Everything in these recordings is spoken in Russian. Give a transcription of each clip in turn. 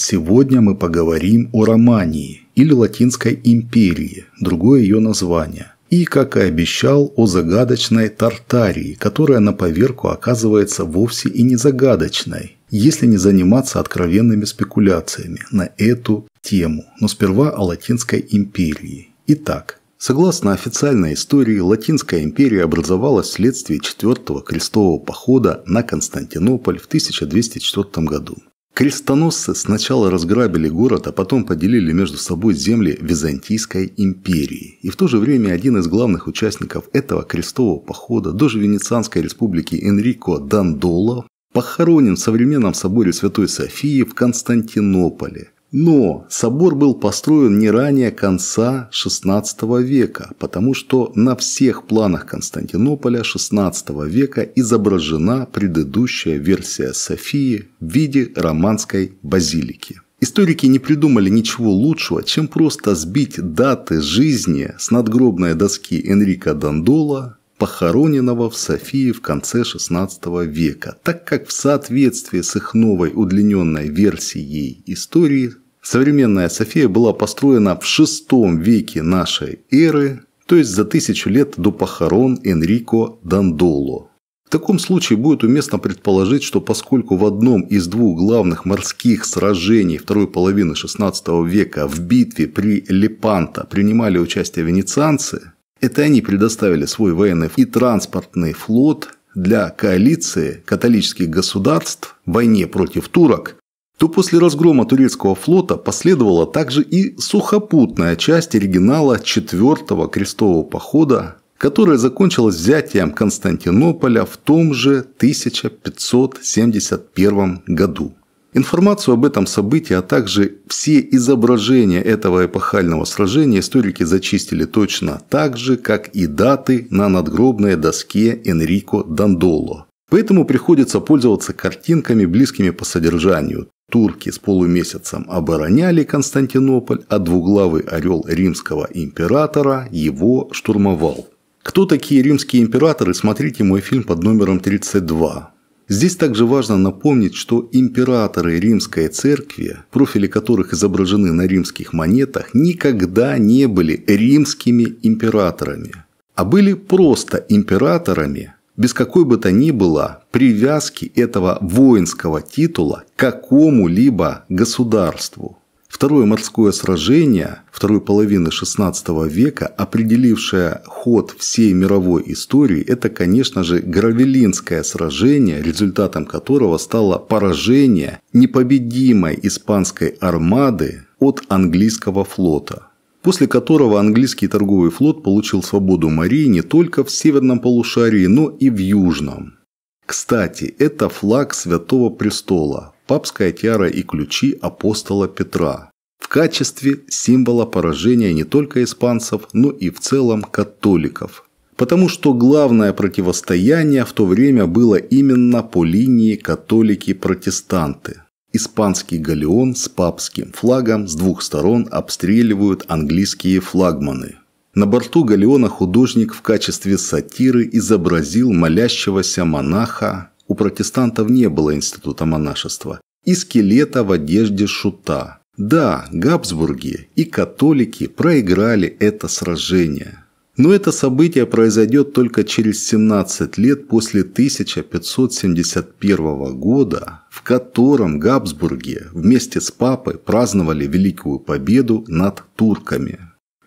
Сегодня мы поговорим о Романии или Латинской империи, другое ее название. И, как и обещал, о загадочной Тартарии, которая на поверку оказывается вовсе и не загадочной, если не заниматься откровенными спекуляциями на эту тему. Но сперва о Латинской империи. Итак, Согласно официальной истории, Латинская империя образовалась вследствие Четвертого крестового похода на Константинополь в 1204 году. Крестоносцы сначала разграбили город, а потом поделили между собой земли Византийской империи. И в то же время один из главных участников этого крестового похода, дождь Венецианской республики Энрико Дандоло, похоронен в современном соборе Святой Софии в Константинополе – но собор был построен не ранее конца XVI века, потому что на всех планах Константинополя XVI века изображена предыдущая версия Софии в виде романской базилики. Историки не придумали ничего лучшего, чем просто сбить даты жизни с надгробной доски Энрика Дандола похороненного в Софии в конце XVI века, так как в соответствии с их новой удлиненной версией истории современная София была построена в VI веке нашей эры, то есть за тысячу лет до похорон Энрико Дандоло. В таком случае будет уместно предположить, что поскольку в одном из двух главных морских сражений второй половины XVI века в битве при Лепанто принимали участие венецианцы – это они предоставили свой военный и транспортный флот для коалиции католических государств в войне против турок, то после разгрома турецкого флота последовала также и сухопутная часть оригинала 4 крестового похода, которая закончилась взятием Константинополя в том же 1571 году. Информацию об этом событии, а также все изображения этого эпохального сражения историки зачистили точно так же, как и даты на надгробной доске Энрико Дандоло. Поэтому приходится пользоваться картинками, близкими по содержанию. Турки с полумесяцем обороняли Константинополь, а двуглавый орел римского императора его штурмовал. Кто такие римские императоры, смотрите мой фильм под номером 32. Здесь также важно напомнить, что императоры Римской Церкви, профили которых изображены на римских монетах, никогда не были римскими императорами, а были просто императорами, без какой бы то ни было привязки этого воинского титула к какому-либо государству. Второе морское сражение второй половины XVI века, определившее ход всей мировой истории, это, конечно же, Гравелинское сражение, результатом которого стало поражение непобедимой испанской армады от английского флота после которого английский торговый флот получил свободу морей не только в северном полушарии, но и в южном. Кстати, это флаг Святого Престола, папская тиара и ключи апостола Петра в качестве символа поражения не только испанцев, но и в целом католиков. Потому что главное противостояние в то время было именно по линии католики-протестанты. Испанский галеон с папским флагом с двух сторон обстреливают английские флагманы. На борту галеона художник в качестве сатиры изобразил молящегося монаха у протестантов не было института монашества. И скелета в одежде шута. Да, Габсбурги и католики проиграли это сражение. Но это событие произойдет только через 17 лет после 1571 года, в котором Габсбурги вместе с папой праздновали Великую Победу над турками.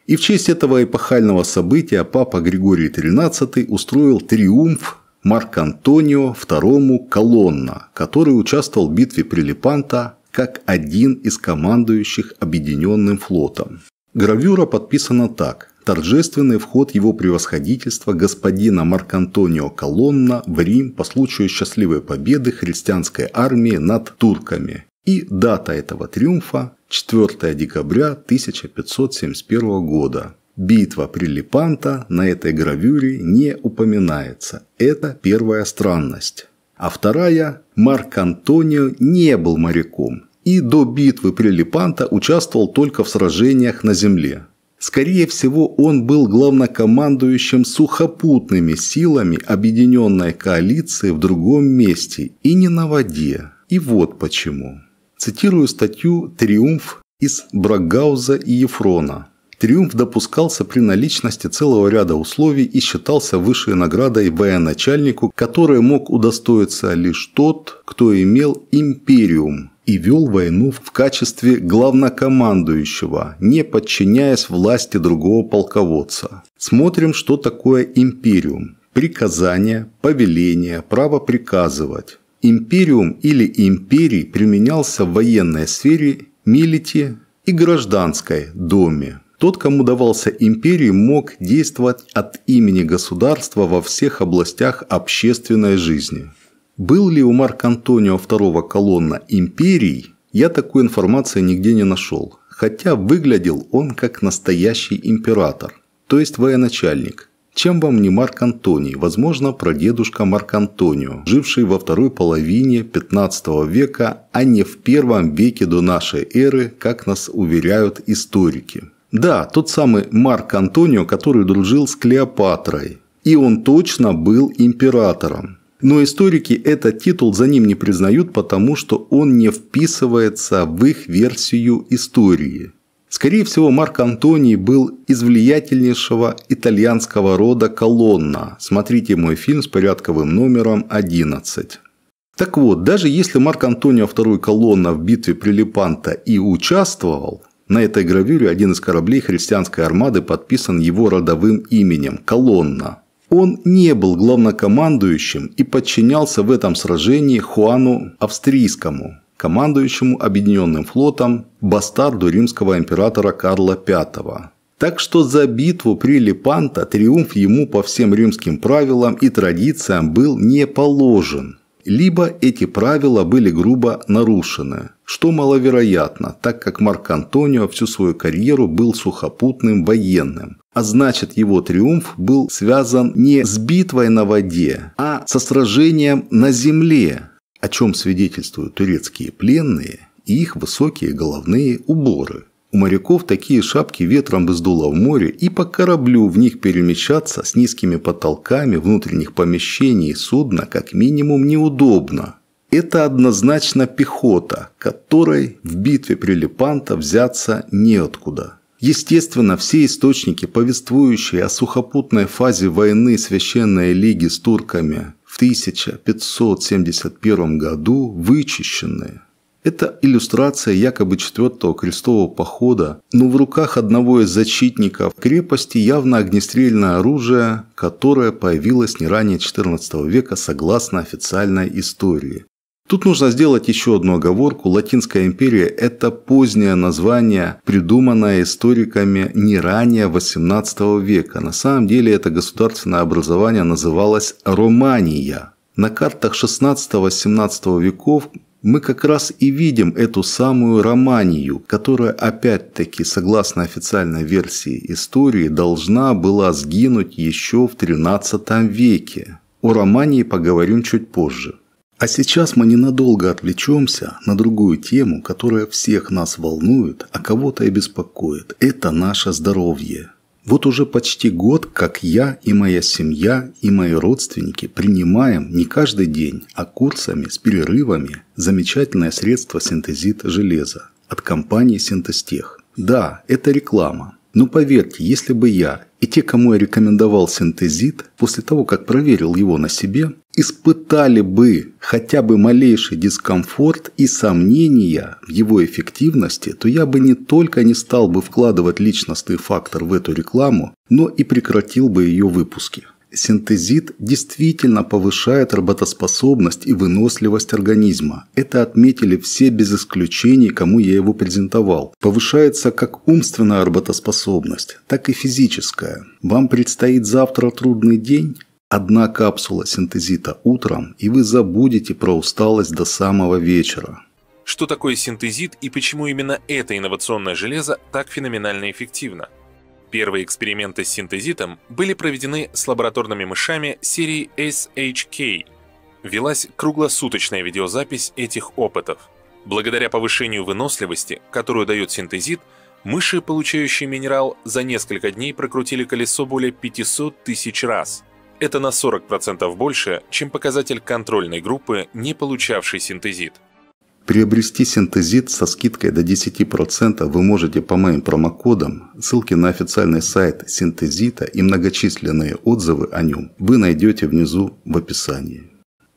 И в честь этого эпохального события папа Григорий XIII устроил триумф Марк Антонио II Колонна, который участвовал в битве при Лепанто как один из командующих Объединенным флотом. Гравюра подписана так. Торжественный вход его превосходительства господина Марк Антонио Колонна в Рим по случаю счастливой победы христианской армии над турками. И дата этого триумфа 4 декабря 1571 года. Битва при Прилипанта на этой гравюре не упоминается. Это первая странность. А вторая – Марк Антонио не был моряком и до битвы при Прилипанта участвовал только в сражениях на земле. Скорее всего, он был главнокомандующим сухопутными силами объединенной коалиции в другом месте и не на воде. И вот почему. Цитирую статью «Триумф» из Брагауза и Ефрона. Триумф допускался при наличности целого ряда условий и считался высшей наградой военачальнику, которой мог удостоиться лишь тот, кто имел империум и вел войну в качестве главнокомандующего, не подчиняясь власти другого полководца. Смотрим, что такое империум. Приказание, повеление, право приказывать. Империум или империй применялся в военной сфере, милите и гражданской доме. Тот, кому давался империи, мог действовать от имени государства во всех областях общественной жизни. Был ли у Марка Антонио II колонна империй, я такой информации нигде не нашел, хотя выглядел он как настоящий император, то есть военачальник. Чем вам не Марк Антоний, возможно, прадедушка Марк Антонио, живший во второй половине 15 века, а не в первом веке до нашей эры, как нас уверяют историки. Да, тот самый Марк Антонио, который дружил с Клеопатрой. И он точно был императором. Но историки этот титул за ним не признают, потому что он не вписывается в их версию истории. Скорее всего, Марк Антоний был из влиятельнейшего итальянского рода Колонна. Смотрите мой фильм с порядковым номером 11. Так вот, даже если Марк Антонио II Колонна в битве при Лепанто и участвовал, на этой гравюре один из кораблей христианской армады подписан его родовым именем – Колонна. Он не был главнокомандующим и подчинялся в этом сражении Хуану Австрийскому, командующему Объединенным флотом бастарду римского императора Карла V. Так что за битву при Лепанто триумф ему по всем римским правилам и традициям был не положен, либо эти правила были грубо нарушены что маловероятно, так как Марк Антонио всю свою карьеру был сухопутным военным. А значит, его триумф был связан не с битвой на воде, а со сражением на земле, о чем свидетельствуют турецкие пленные и их высокие головные уборы. У моряков такие шапки ветром бы сдуло в море, и по кораблю в них перемещаться с низкими потолками внутренних помещений судна как минимум неудобно – это однозначно пехота, которой в битве при Лепанто взяться неоткуда. Естественно, все источники, повествующие о сухопутной фазе войны Священной Лиги с турками в 1571 году, вычищены. Это иллюстрация якобы четвертого крестового похода, но в руках одного из защитников крепости явно огнестрельное оружие, которое появилось не ранее XIV века согласно официальной истории. Тут нужно сделать еще одну оговорку. Латинская империя – это позднее название, придуманное историками не ранее 18 века. На самом деле это государственное образование называлось Романия. На картах 16-17 веков мы как раз и видим эту самую Романию, которая опять-таки, согласно официальной версии истории, должна была сгинуть еще в 13 веке. О Романии поговорим чуть позже. А сейчас мы ненадолго отвлечемся на другую тему, которая всех нас волнует, а кого-то и беспокоит. Это наше здоровье. Вот уже почти год, как я и моя семья и мои родственники принимаем не каждый день, а курсами с перерывами замечательное средство синтезит железа от компании Синтезтех. Да, это реклама, но ну, поверьте, если бы я и те, кому я рекомендовал синтезит, после того, как проверил его на себе, испытали бы хотя бы малейший дискомфорт и сомнения в его эффективности, то я бы не только не стал бы вкладывать личностный фактор в эту рекламу, но и прекратил бы ее выпуски. Синтезит действительно повышает работоспособность и выносливость организма. Это отметили все без исключений, кому я его презентовал. Повышается как умственная работоспособность, так и физическая. Вам предстоит завтра трудный день? Одна капсула синтезита утром, и вы забудете про усталость до самого вечера. Что такое синтезит и почему именно это инновационное железо так феноменально эффективно? Первые эксперименты с синтезитом были проведены с лабораторными мышами серии SHK. Велась круглосуточная видеозапись этих опытов. Благодаря повышению выносливости, которую дает синтезит, мыши, получающие минерал, за несколько дней прокрутили колесо более 500 тысяч раз. Это на 40% больше, чем показатель контрольной группы, не получавшей синтезит. Приобрести синтезит со скидкой до 10% вы можете по моим промокодам. Ссылки на официальный сайт синтезита и многочисленные отзывы о нем вы найдете внизу в описании.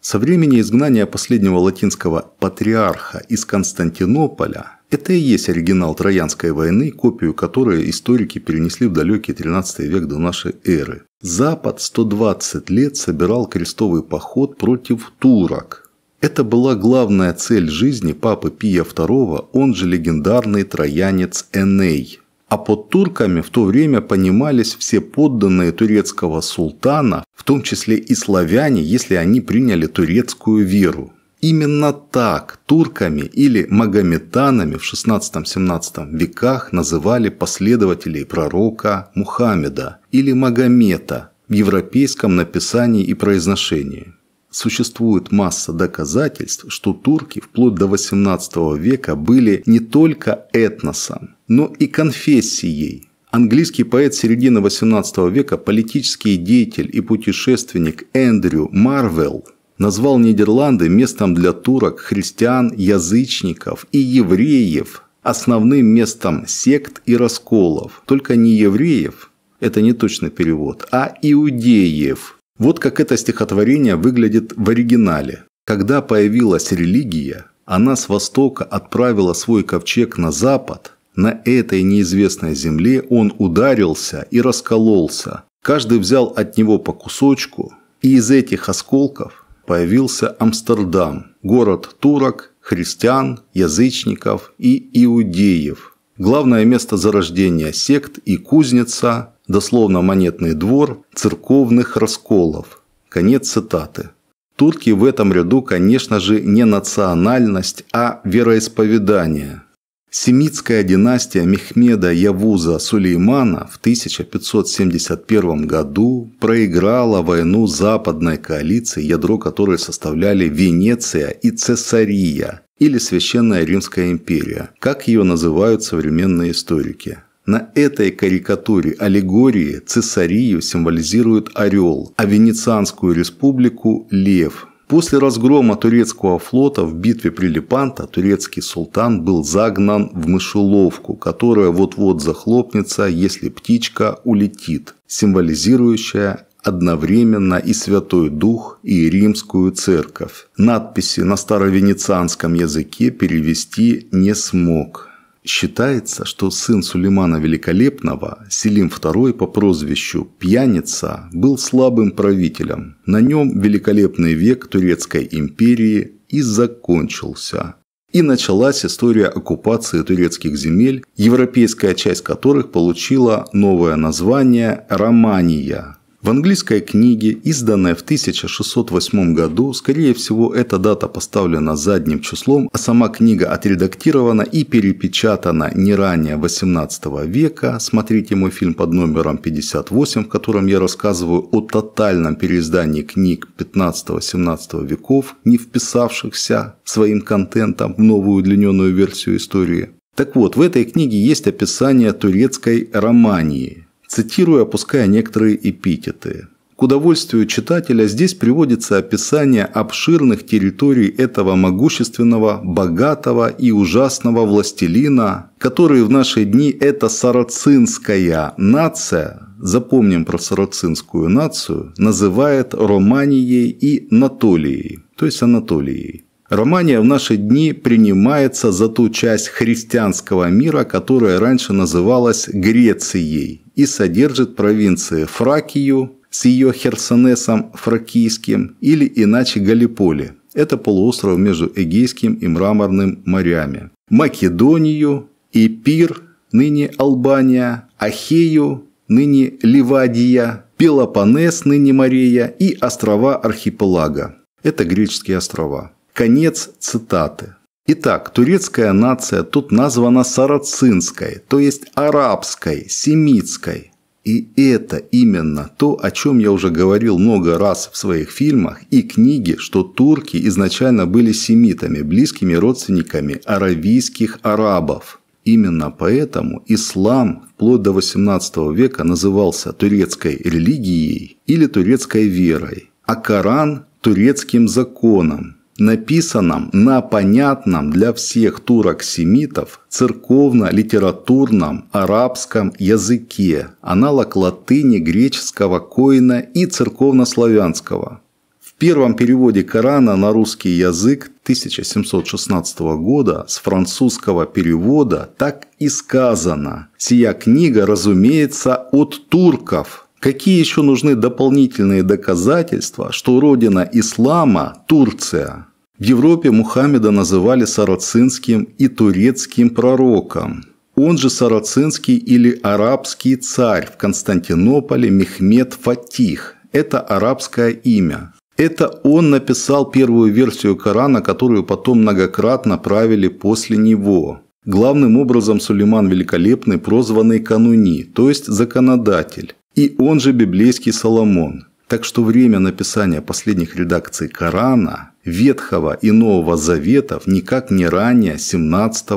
Со времени изгнания последнего латинского патриарха из Константинополя это и есть оригинал Троянской войны, копию которой историки перенесли в далекий 13 век до нашей эры. Запад 120 лет собирал крестовый поход против турок, это была главная цель жизни папы Пия II, он же легендарный троянец Эней. А под турками в то время понимались все подданные турецкого султана, в том числе и славяне, если они приняли турецкую веру. Именно так турками или магометанами в 16-17 веках называли последователей пророка Мухаммеда или Магомета в европейском написании и произношении. Существует масса доказательств, что турки вплоть до 18 века были не только этносом, но и конфессией. Английский поэт середины 18 века, политический деятель и путешественник Эндрю Марвел назвал Нидерланды местом для турок, христиан, язычников и евреев, основным местом сект и расколов. Только не евреев, это не точный перевод, а иудеев, вот как это стихотворение выглядит в оригинале. Когда появилась религия, она с востока отправила свой ковчег на запад, на этой неизвестной земле он ударился и раскололся. Каждый взял от него по кусочку, и из этих осколков появился Амстердам, город турок, христиан, язычников и иудеев. Главное место зарождения сект и кузница дословно монетный двор, церковных расколов. Конец цитаты. Турки в этом ряду, конечно же, не национальность, а вероисповедание. Семитская династия Мехмеда Явуза Сулеймана в 1571 году проиграла войну западной коалиции, ядро которой составляли Венеция и Цесария, или Священная Римская империя, как ее называют современные историки. На этой карикатуре аллегории цесарию символизирует орел, а Венецианскую республику – лев. После разгрома турецкого флота в битве при Лепанто турецкий султан был загнан в мышеловку, которая вот-вот захлопнется, если птичка улетит, символизирующая одновременно и Святой Дух, и Римскую Церковь. Надписи на старовенецианском языке перевести не смог. Считается, что сын Сулеймана Великолепного, Селим II по прозвищу Пьяница, был слабым правителем. На нем великолепный век Турецкой империи и закончился. И началась история оккупации турецких земель, европейская часть которых получила новое название «Романия», в английской книге, изданной в 1608 году, скорее всего, эта дата поставлена задним числом, а сама книга отредактирована и перепечатана не ранее 18 века. Смотрите мой фильм под номером 58, в котором я рассказываю о тотальном переиздании книг 15-17 веков, не вписавшихся своим контентом в новую удлиненную версию истории. Так вот, в этой книге есть описание турецкой романии, цитируя, опуская некоторые эпитеты. К удовольствию читателя здесь приводится описание обширных территорий этого могущественного, богатого и ужасного властелина, которые в наши дни это сарацинская нация, запомним про сарацинскую нацию, называет Романией и Натолией, то есть Анатолией. Романия в наши дни принимается за ту часть христианского мира, которая раньше называлась Грецией, и содержит провинции Фракию с ее Херсонесом Фракийским или иначе Галиполи. Это полуостров между Эгейским и Мраморным морями. Македонию, Эпир, ныне Албания, Ахею, ныне Ливадия, Пелопонес, ныне Мария и острова Архипелага. Это греческие острова. Конец цитаты. Итак, турецкая нация тут названа сарацинской, то есть арабской, семитской. И это именно то, о чем я уже говорил много раз в своих фильмах и книге, что турки изначально были семитами, близкими родственниками аравийских арабов. Именно поэтому ислам вплоть до XVIII века назывался турецкой религией или турецкой верой, а Коран – турецким законом написанном на понятном для всех турок-семитов церковно-литературном арабском языке, аналог латыни, греческого, коина и церковнославянского. В первом переводе Корана на русский язык 1716 года с французского перевода так и сказано «Сия книга, разумеется, от турков, Какие еще нужны дополнительные доказательства, что родина ислама – Турция? В Европе Мухаммеда называли сарацинским и турецким пророком. Он же сарацинский или арабский царь в Константинополе Мехмед Фатих. Это арабское имя. Это он написал первую версию Корана, которую потом многократно правили после него. Главным образом Сулейман Великолепный прозванный Кануни, то есть законодатель и он же библейский Соломон. Так что время написания последних редакций Корана, Ветхого и Нового Заветов никак не ранее 17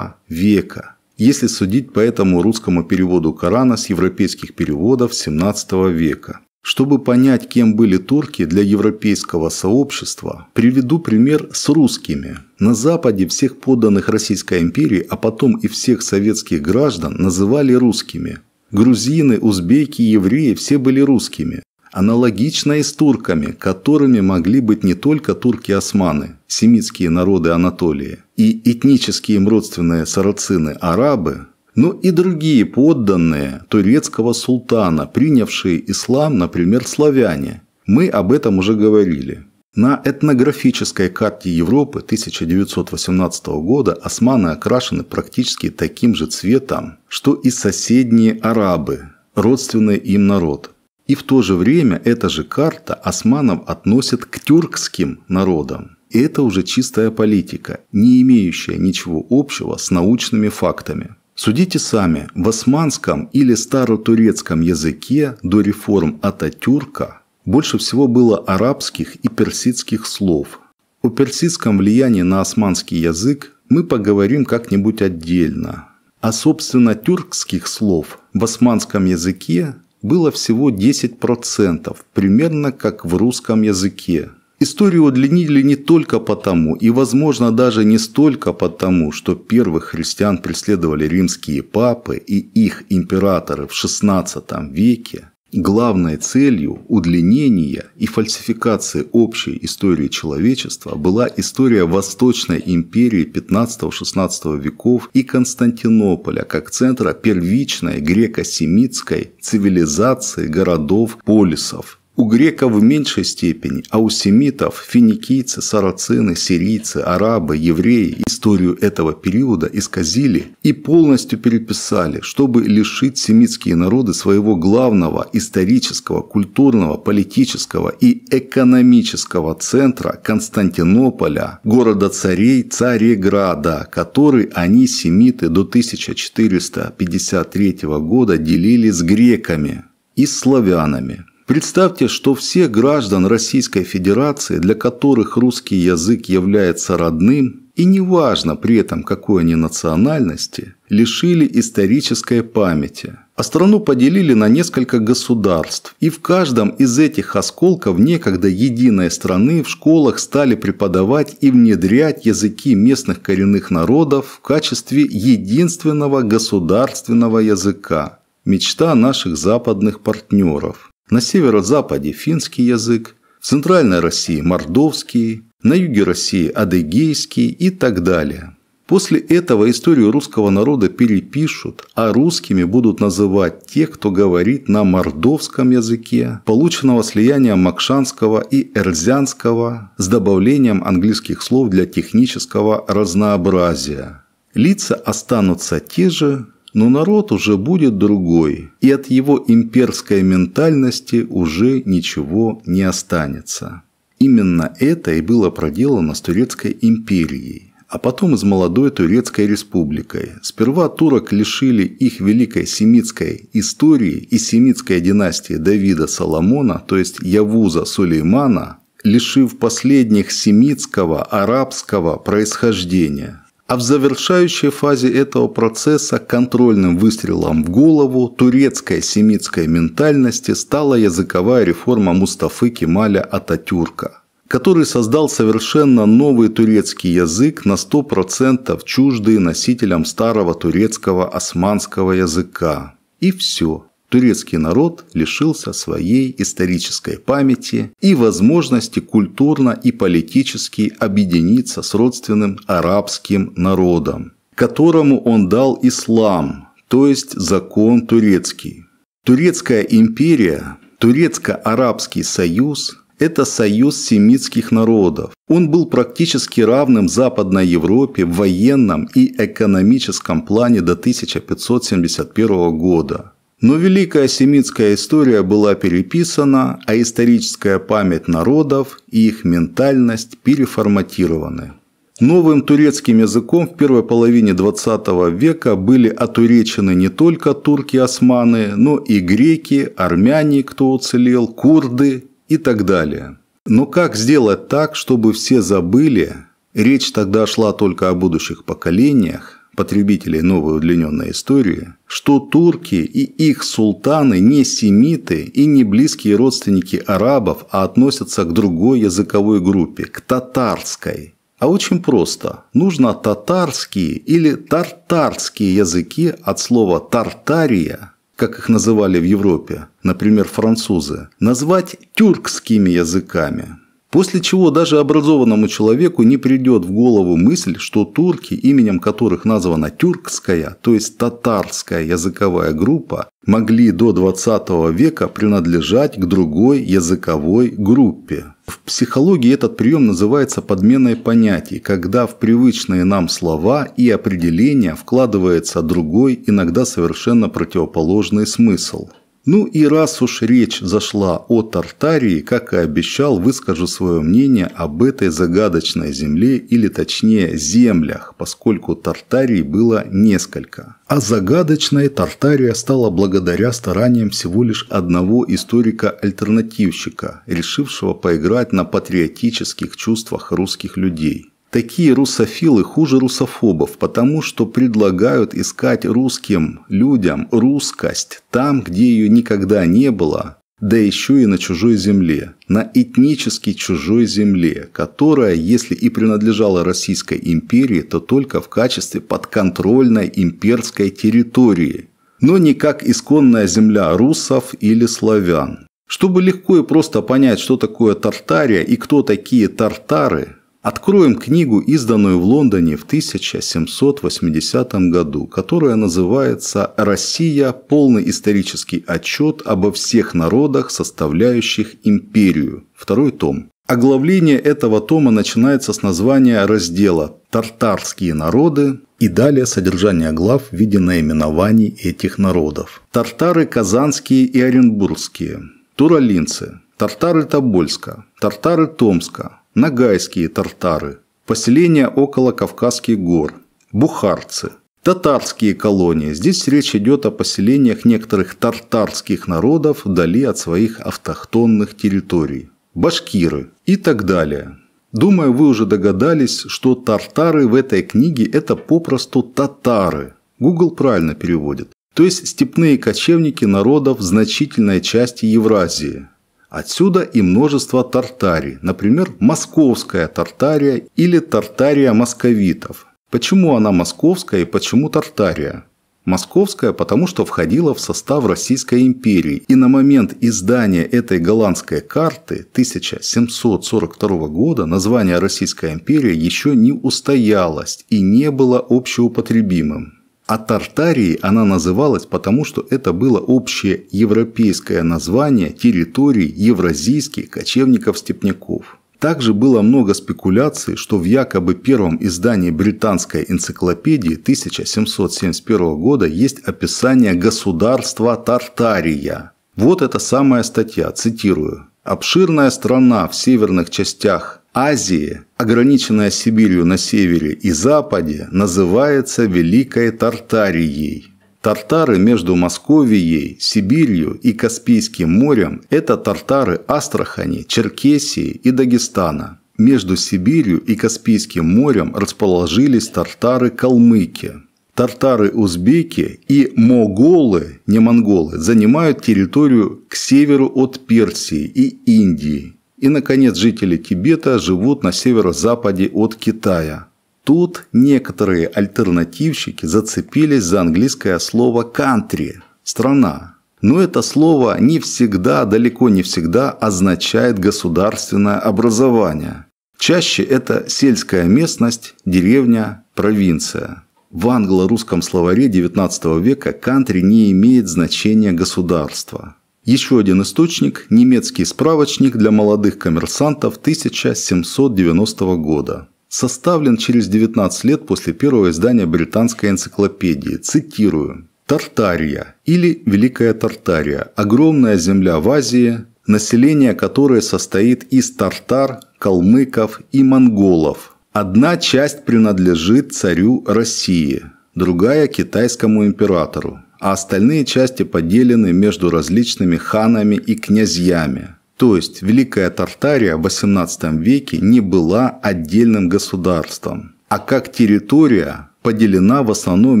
века, если судить по этому русскому переводу Корана с европейских переводов 17 века. Чтобы понять, кем были турки для европейского сообщества, приведу пример с русскими. На Западе всех подданных Российской империи, а потом и всех советских граждан называли русскими. Грузины, узбеки, евреи – все были русскими. Аналогично и с турками, которыми могли быть не только турки-османы, семитские народы Анатолии, и этнические им родственные сарацины-арабы, но и другие подданные турецкого султана, принявшие ислам, например, славяне. Мы об этом уже говорили. На этнографической карте Европы 1918 года османы окрашены практически таким же цветом, что и соседние арабы, родственный им народ. И в то же время эта же карта османов относит к тюркским народам. И это уже чистая политика, не имеющая ничего общего с научными фактами. Судите сами, в османском или старотурецком языке до реформ Ататюрка больше всего было арабских и персидских слов. О персидском влиянии на османский язык мы поговорим как-нибудь отдельно. А собственно тюркских слов в османском языке было всего 10%, примерно как в русском языке. Историю удлинили не только потому, и, возможно, даже не столько потому, что первых христиан преследовали римские папы и их императоры в XVI веке, Главной целью удлинения и фальсификации общей истории человечества была история Восточной империи 15-16 веков и Константинополя как центра первичной греко-семитской цивилизации городов-полисов у греков в меньшей степени, а у семитов, финикийцы, сарацины, сирийцы, арабы, евреи историю этого периода исказили и полностью переписали, чтобы лишить семитские народы своего главного исторического, культурного, политического и экономического центра Константинополя, города царей Цареграда, который они, семиты, до 1453 года делили с греками и славянами. Представьте, что все граждан Российской Федерации, для которых русский язык является родным, и неважно при этом какой они национальности, лишили исторической памяти. А страну поделили на несколько государств, и в каждом из этих осколков некогда единой страны в школах стали преподавать и внедрять языки местных коренных народов в качестве единственного государственного языка. Мечта наших западных партнеров на северо-западе финский язык, в центральной России – мордовский, на юге России – адыгейский и так далее. После этого историю русского народа перепишут, а русскими будут называть тех, кто говорит на мордовском языке, полученного слияния макшанского и эрзянского с добавлением английских слов для технического разнообразия. Лица останутся те же, но народ уже будет другой, и от его имперской ментальности уже ничего не останется. Именно это и было проделано с Турецкой империей, а потом и с молодой Турецкой республикой. Сперва турок лишили их великой семитской истории и семитской династии Давида Соломона, то есть Явуза Сулеймана, лишив последних семитского арабского происхождения – а в завершающей фазе этого процесса контрольным выстрелом в голову турецкой семитской ментальности стала языковая реформа Мустафы Кемаля Ататюрка, который создал совершенно новый турецкий язык на 100% чуждый носителям старого турецкого османского языка. И все турецкий народ лишился своей исторической памяти и возможности культурно и политически объединиться с родственным арабским народом, которому он дал ислам, то есть закон турецкий. Турецкая империя, Турецко-Арабский союз – это союз семитских народов. Он был практически равным Западной Европе в военном и экономическом плане до 1571 года. Но великая семитская история была переписана, а историческая память народов и их ментальность переформатированы. Новым турецким языком в первой половине 20 века были отуречены не только турки-османы, но и греки, армяне, кто уцелел, курды и так далее. Но как сделать так, чтобы все забыли, речь тогда шла только о будущих поколениях, потребителей новой удлиненной истории, что турки и их султаны не семиты и не близкие родственники арабов, а относятся к другой языковой группе, к татарской. А очень просто. Нужно татарские или тартарские языки от слова «тартария», как их называли в Европе, например, французы, назвать тюркскими языками. После чего даже образованному человеку не придет в голову мысль, что турки, именем которых названа тюркская, то есть татарская языковая группа, могли до 20 века принадлежать к другой языковой группе. В психологии этот прием называется подменой понятий, когда в привычные нам слова и определения вкладывается другой, иногда совершенно противоположный смысл. Ну и раз уж речь зашла о Тартарии, как и обещал, выскажу свое мнение об этой загадочной земле, или точнее землях, поскольку Тартарий было несколько. А загадочная Тартария стала благодаря стараниям всего лишь одного историка-альтернативщика, решившего поиграть на патриотических чувствах русских людей. Такие русофилы хуже русофобов, потому что предлагают искать русским людям русскость там, где ее никогда не было, да еще и на чужой земле, на этнически чужой земле, которая, если и принадлежала Российской империи, то только в качестве подконтрольной имперской территории, но не как исконная земля русов или славян. Чтобы легко и просто понять, что такое Тартария и кто такие тартары, Откроем книгу, изданную в Лондоне в 1780 году, которая называется «Россия. Полный исторический отчет обо всех народах, составляющих империю». Второй том. Оглавление этого тома начинается с названия раздела «Тартарские народы» и далее содержание глав в виде наименований этих народов. Тартары казанские и оренбургские, туралинцы, тартары Тобольска, тартары Томска, нагайские тартары, поселения около Кавказских гор, бухарцы, татарские колонии. Здесь речь идет о поселениях некоторых тартарских народов вдали от своих автохтонных территорий, башкиры и так далее. Думаю, вы уже догадались, что тартары в этой книге – это попросту татары. Google правильно переводит. То есть степные кочевники народов значительной части Евразии – Отсюда и множество тартарий, например, московская тартария или тартария московитов. Почему она московская и почему тартария? Московская, потому что входила в состав Российской империи, и на момент издания этой голландской карты 1742 года название Российской империи еще не устоялось и не было общеупотребимым. А Тартарии она называлась потому, что это было общее европейское название территории евразийских кочевников-степняков. Также было много спекуляций, что в якобы первом издании британской энциклопедии 1771 года есть описание государства Тартария. Вот эта самая статья, цитирую. «Обширная страна в северных частях Азии, ограниченная Сибирью на севере и западе, называется Великой Тартарией. Тартары между Московией, Сибирью и Каспийским морем – это тартары Астрахани, Черкесии и Дагестана. Между Сибирью и Каспийским морем расположились тартары-калмыки. Тартары-узбеки и моголы, не монголы, занимают территорию к северу от Персии и Индии и, наконец, жители Тибета живут на северо-западе от Китая. Тут некоторые альтернативщики зацепились за английское слово «country» – «страна». Но это слово не всегда, далеко не всегда означает государственное образование. Чаще это сельская местность, деревня, провинция. В англо-русском словаре XIX века «кантри» не имеет значения государства. Еще один источник – немецкий справочник для молодых коммерсантов 1790 года. Составлен через 19 лет после первого издания британской энциклопедии. Цитирую. Тартария или Великая Тартария – огромная земля в Азии, население которой состоит из тартар, калмыков и монголов. Одна часть принадлежит царю России, другая – китайскому императору а остальные части поделены между различными ханами и князьями. То есть Великая Тартария в XVIII веке не была отдельным государством, а как территория поделена в основном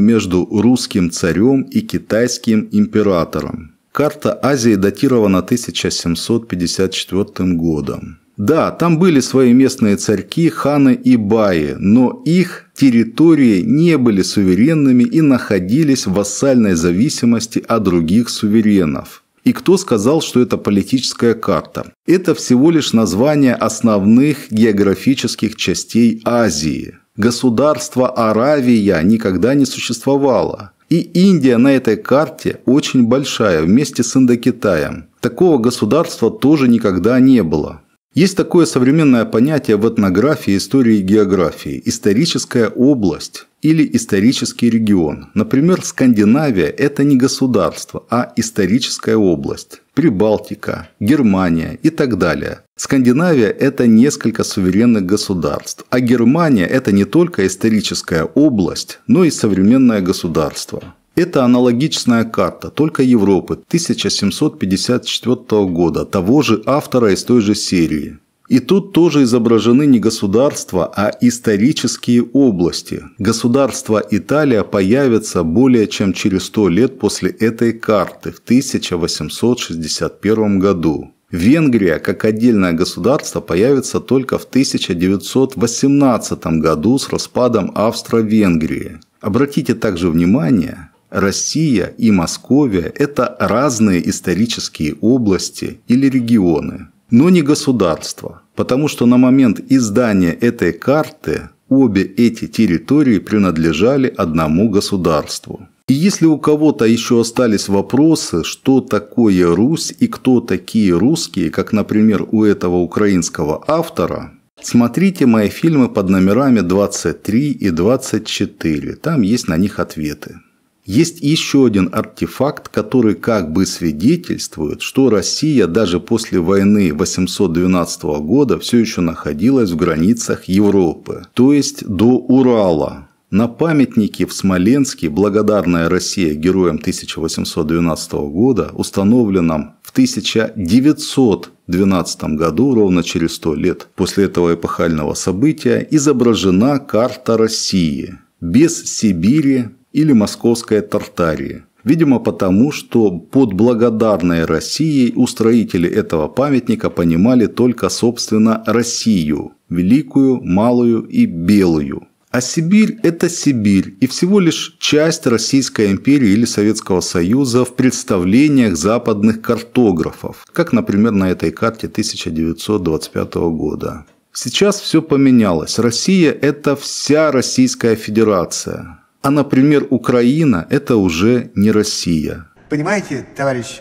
между русским царем и китайским императором. Карта Азии датирована 1754 годом. Да, там были свои местные царьки, ханы и баи, но их территории не были суверенными и находились в вассальной зависимости от других суверенов. И кто сказал, что это политическая карта? Это всего лишь название основных географических частей Азии. Государство Аравия никогда не существовало. И Индия на этой карте очень большая, вместе с Индокитаем. Такого государства тоже никогда не было. Есть такое современное понятие в этнографии, истории и географии – историческая область или исторический регион. Например, Скандинавия – это не государство, а историческая область. Прибалтика, Германия и так далее. Скандинавия – это несколько суверенных государств, а Германия – это не только историческая область, но и современное государство. Это аналогичная карта, только Европы 1754 года, того же автора из той же серии. И тут тоже изображены не государства, а исторические области. Государство Италия появится более чем через 100 лет после этой карты в 1861 году. Венгрия как отдельное государство появится только в 1918 году с распадом Австро-Венгрии. Обратите также внимание, Россия и Московия – это разные исторические области или регионы, но не государства, потому что на момент издания этой карты обе эти территории принадлежали одному государству. И если у кого-то еще остались вопросы, что такое Русь и кто такие русские, как, например, у этого украинского автора, смотрите мои фильмы под номерами 23 и 24, там есть на них ответы. Есть еще один артефакт, который как бы свидетельствует, что Россия даже после войны 812 года все еще находилась в границах Европы, то есть до Урала. На памятнике в Смоленске «Благодарная Россия героям 1812 года», установленном в 1912 году, ровно через 100 лет после этого эпохального события, изображена карта России. Без Сибири, или Московская Тартария. Видимо, потому, что под благодарной Россией устроители этого памятника понимали только, собственно, Россию – великую, малую и белую. А Сибирь – это Сибирь и всего лишь часть Российской империи или Советского Союза в представлениях западных картографов, как, например, на этой карте 1925 года. Сейчас все поменялось. Россия – это вся Российская Федерация. А, например, Украина – это уже не Россия. Понимаете, товарищ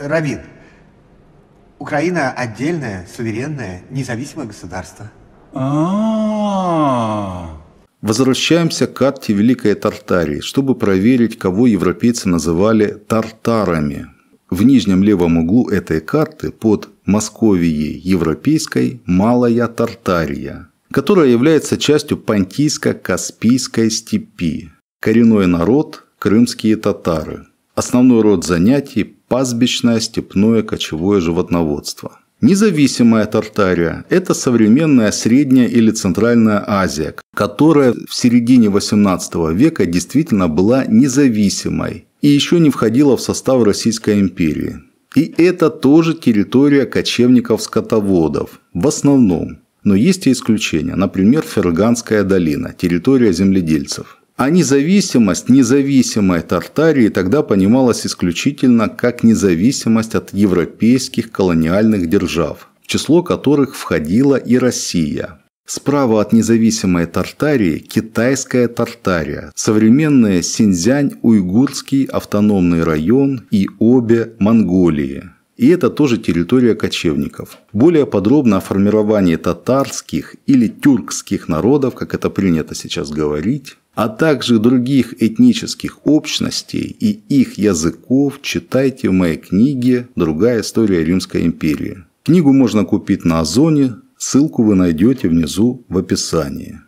Равин, Украина отдельное, суверенное, независимое государство. а Возвращаемся к карте Великой Тартарии, чтобы проверить, кого европейцы называли тартарами. В нижнем левом углу этой карты под Московией Европейской Малая Тартария, которая является частью Понтийско-Каспийской степи. Коренной народ – крымские татары. Основной род занятий – пастбищное, степное, кочевое животноводство. Независимая Тартария – это современная Средняя или Центральная Азия, которая в середине XVIII века действительно была независимой и еще не входила в состав Российской империи. И это тоже территория кочевников-скотоводов, в основном. Но есть и исключения, например, Ферганская долина, территория земледельцев. А независимость, независимая Тартарии тогда понималась исключительно как независимость от европейских колониальных держав, в число которых входила и Россия. Справа от независимой Тартарии – китайская Тартария, современная Синьцзянь-Уйгурский автономный район и обе Монголии. И это тоже территория кочевников. Более подробно о формировании татарских или тюркских народов, как это принято сейчас говорить, а также других этнических общностей и их языков читайте в моей книге «Другая история Римской империи». Книгу можно купить на Озоне, ссылку вы найдете внизу в описании.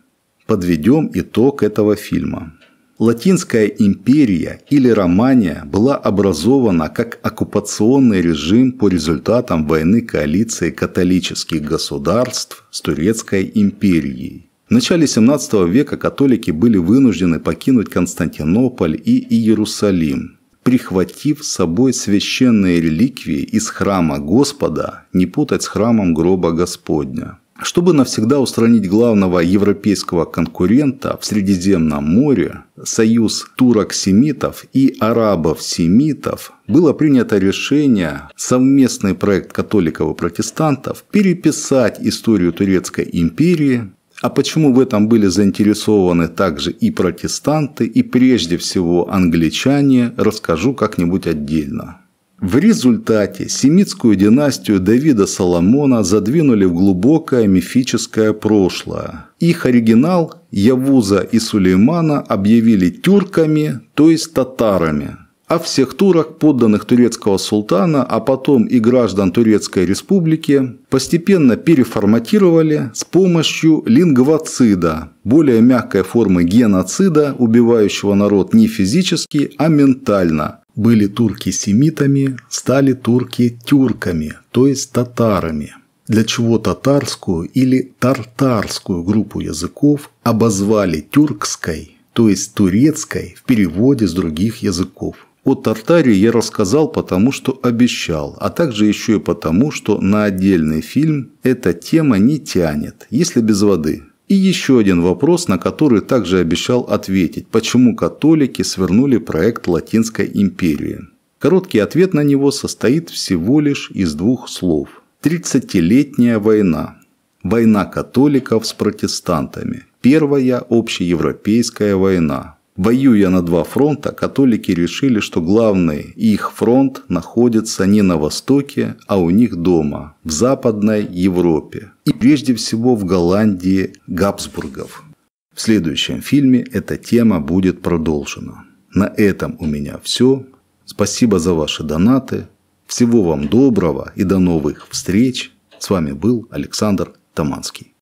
Подведем итог этого фильма. Латинская империя или Романия была образована как оккупационный режим по результатам войны коалиции католических государств с Турецкой империей в начале 17 века католики были вынуждены покинуть Константинополь и Иерусалим, прихватив с собой священные реликвии из храма Господа, не путать с храмом гроба Господня. Чтобы навсегда устранить главного европейского конкурента в Средиземном море, союз турок-семитов и арабов-семитов, было принято решение совместный проект католиков и протестантов переписать историю Турецкой империи а почему в этом были заинтересованы также и протестанты, и прежде всего англичане, расскажу как-нибудь отдельно. В результате семитскую династию Давида Соломона задвинули в глубокое мифическое прошлое. Их оригинал Явуза и Сулеймана объявили тюрками, то есть татарами – о всех турок, подданных турецкого султана, а потом и граждан Турецкой республики, постепенно переформатировали с помощью лингвоцида, более мягкой формы геноцида, убивающего народ не физически, а ментально. Были турки семитами, стали турки тюрками, то есть татарами для чего татарскую или тартарскую группу языков обозвали тюркской, то есть турецкой в переводе с других языков. О Тартарии я рассказал, потому что обещал, а также еще и потому, что на отдельный фильм эта тема не тянет, если без воды. И еще один вопрос, на который также обещал ответить, почему католики свернули проект Латинской империи. Короткий ответ на него состоит всего лишь из двух слов. 30-летняя война. Война католиков с протестантами. Первая общеевропейская война, Воюя на два фронта, католики решили, что главный их фронт находится не на востоке, а у них дома, в Западной Европе. И прежде всего в Голландии Габсбургов. В следующем фильме эта тема будет продолжена. На этом у меня все. Спасибо за ваши донаты. Всего вам доброго и до новых встреч. С вами был Александр Таманский.